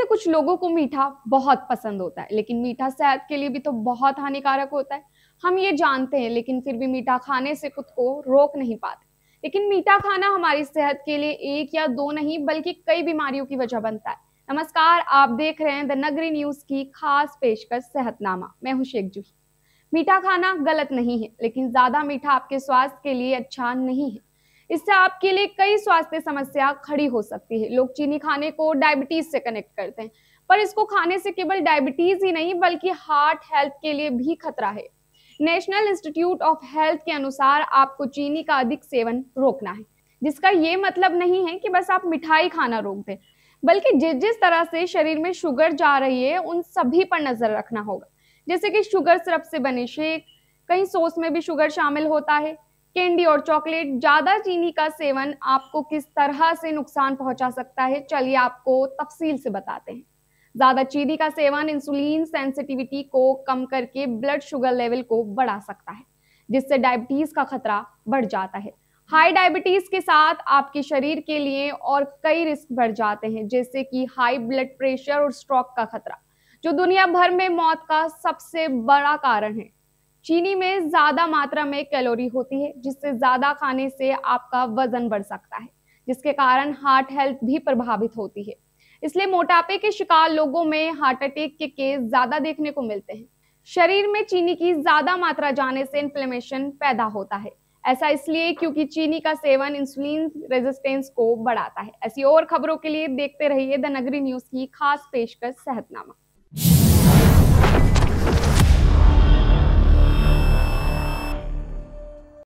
से कुछ लोगों को मीठा बहुत पसंद होता है लेकिन मीठा सेहत के लिए भी तो बहुत हानिकारक होता है हम ये जानते हैं लेकिन फिर भी मीठा खाने से खुद को रोक नहीं पाते लेकिन मीठा खाना हमारी सेहत के लिए एक या दो नहीं बल्कि कई बीमारियों की वजह बनता है नमस्कार आप देख रहे हैं द नगरी न्यूज की खास पेशकश सेहतनामा मैं हूं शेख जूही मीठा खाना गलत नहीं है लेकिन ज्यादा मीठा आपके स्वास्थ्य के लिए अच्छा नहीं है इससे आपके लिए कई स्वास्थ्य समस्या खड़ी हो सकती है लोग चीनी खाने को डायबिटीज से कनेक्ट करते हैं पर इसको खाने से केवल डायबिटीज ही नहीं बल्कि हार्ट हेल्थ के लिए भी खतरा है नेशनल इंस्टीट्यूट ऑफ हेल्थ के अनुसार आपको चीनी का अधिक सेवन रोकना है जिसका ये मतलब नहीं है कि बस आप मिठाई खाना रोक दें बल्कि जिस जिस तरह से शरीर में शुगर जा रही है उन सभी पर नजर रखना होगा जैसे कि शुगर सिरप से बने शेक कहीं सोस में भी शुगर शामिल होता है कैंडी और चॉकलेट ज्यादा चीनी का सेवन आपको किस तरह से नुकसान पहुंचा सकता है चलिए आपको तफसील से बताते हैं ज्यादा चीनी का सेवन इंसुलिन सेंसिटिविटी को कम करके ब्लड शुगर लेवल को बढ़ा सकता है जिससे डायबिटीज का खतरा बढ़ जाता है हाई डायबिटीज के साथ आपके शरीर के लिए और कई रिस्क बढ़ जाते हैं जैसे कि हाई ब्लड प्रेशर और स्ट्रोक का खतरा जो दुनिया भर में मौत का सबसे बड़ा कारण है चीनी में ज्यादा मात्रा में कैलोरी होती है जिससे ज्यादा खाने से आपका वजन बढ़ सकता है जिसके कारण हार्ट हेल्थ भी प्रभावित होती है इसलिए मोटापे के शिकार लोगों में हार्ट अटैक के केस ज्यादा देखने को मिलते हैं शरीर में चीनी की ज्यादा मात्रा जाने से इन्फ्लेमेशन पैदा होता है ऐसा इसलिए क्योंकि चीनी का सेवन इंसुलिन रेजिस्टेंस को बढ़ाता है ऐसी और खबरों के लिए देखते रहिए द नगरी न्यूज की खास पेशकश सेहतनामा